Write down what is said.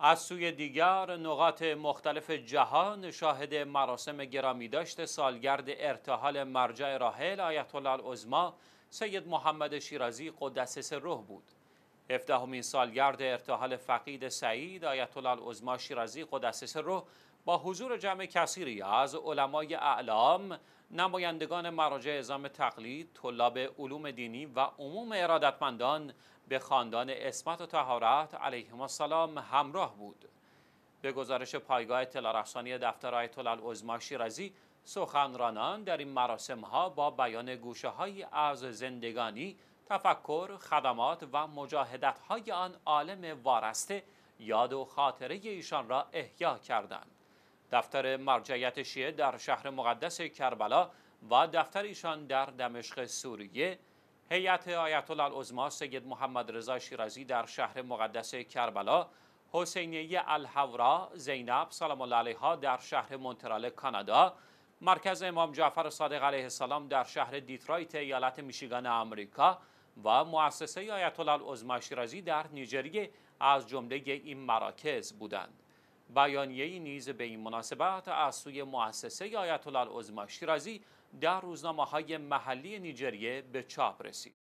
از سوی دیگر نقاط مختلف جهان شاهد مراسم گرامی داشت سالگرد ارتحال مرجع راحل آیت الله سید محمد شیرازی قدسس روح بود هفدهمین سالگرد ارتحال فقید سعید آیت الله العظما شیرازی قدسس با حضور جمع کثیری از علمای اعلام نمایندگان مراجع اعزام تقلید طلاب علوم دینی و عموم ارادتمندان به خاندان اسمت و تهارت علیهم السلام همراه بود به گزارش پایگاه اطلاع دفتر آیت الله شیرازی سخنرانان در این مراسم ها با بیان گوشه های از زندگانی تفکر، خدمات و مجاهدت های آن عالم وارسته یاد و خاطره ایشان را احیا کردند. دفتر مرجعیت شیعه در شهر مقدس کربلا و دفتر ایشان در دمشق سوریه هیئت آیت الله سید محمد رضا شیرازی در شهر مقدس کربلا حسینیه الحورا زینب سلام الله علیها در شهر مونترال کانادا مرکز امام جعفر صادق علیه السلام در شهر دیترویت ایالت میشیگان آمریکا و مؤسسه آیت الله شیرازی در نیجریه از جمله این مراکز بودند بیانیه نیز به این مناسبت از سوی مؤسسه آیت الله شیرازی در روزنامه های محلی نیجریه به چاپ رسید